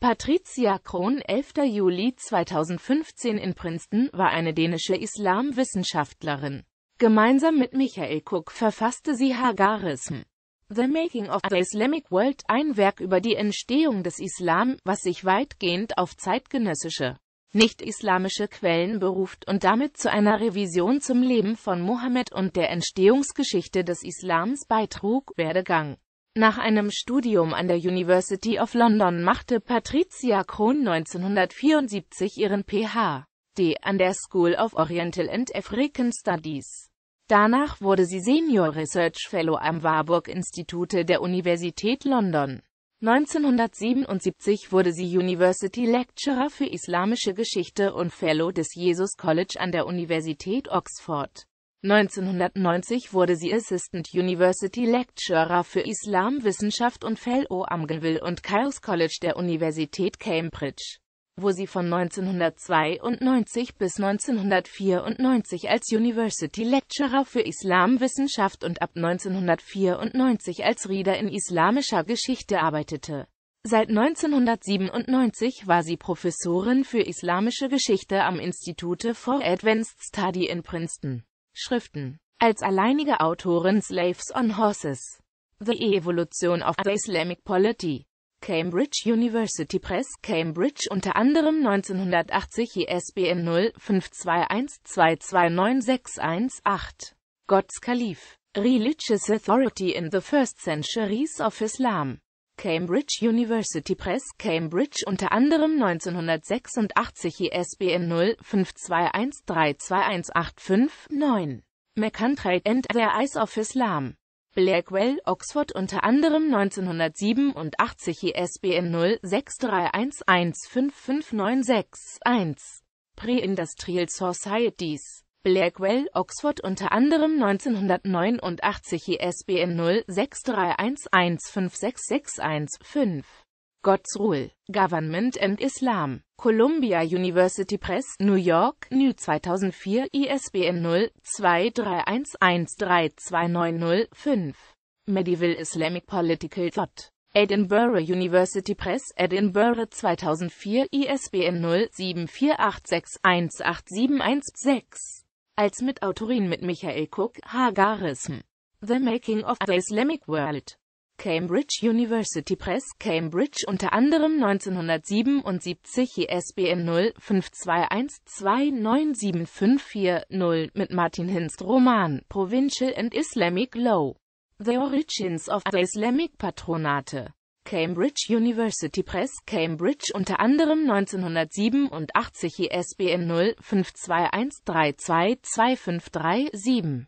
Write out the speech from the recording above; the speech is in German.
Patricia Krohn, 11. Juli 2015 in Princeton, war eine dänische Islamwissenschaftlerin. Gemeinsam mit Michael Cook verfasste sie Hagarism. The Making of the Islamic World, ein Werk über die Entstehung des Islam, was sich weitgehend auf zeitgenössische, nicht-islamische Quellen beruft und damit zu einer Revision zum Leben von Mohammed und der Entstehungsgeschichte des Islams beitrug, Werdegang nach einem Studium an der University of London machte Patricia Krohn 1974 ihren PhD an der School of Oriental and African Studies. Danach wurde sie Senior Research Fellow am Warburg-Institute der Universität London. 1977 wurde sie University Lecturer für islamische Geschichte und Fellow des Jesus College an der Universität Oxford. 1990 wurde sie Assistant University Lecturer für Islamwissenschaft und Fellow am Ginkville und King's College der Universität Cambridge, wo sie von 1992 bis 1994 als University Lecturer für Islamwissenschaft und ab 1994 als Reader in islamischer Geschichte arbeitete. Seit 1997 war sie Professorin für islamische Geschichte am Institute for Advanced Study in Princeton. Schriften. Als alleinige Autorin Slaves on Horses. The Evolution of the Islamic Polity. Cambridge University Press, Cambridge unter anderem 1980 ISBN 0521229618. God's Caliph. Religious Authority in the First Centuries of Islam. Cambridge University Press, Cambridge unter anderem 1986 ISBN 0-521-32185-9. McCantry and the Eyes of Islam. Blackwell, Oxford unter anderem 1987 ISBN 0 0631155961. Preindustrial Societies Blackwell, Oxford unter anderem 1989 ISBN 0 0631156661-5. Rule, Government and Islam, Columbia University Press, New York, New 2004, ISBN 0-2311-32905. Medieval Islamic Political Thought. Edinburgh University Press, Edinburgh 2004, ISBN 0 748618716 als Mitautorin mit Michael Cook Hagarism. The Making of the Islamic World. Cambridge University Press, Cambridge unter anderem 1977 ISBN 0-521-29754-0 mit Martin Hinst Roman Provincial and Islamic Law. The Origins of the Islamic Patronate Cambridge University Press, Cambridge unter anderem 1987 ISBN 0 521322537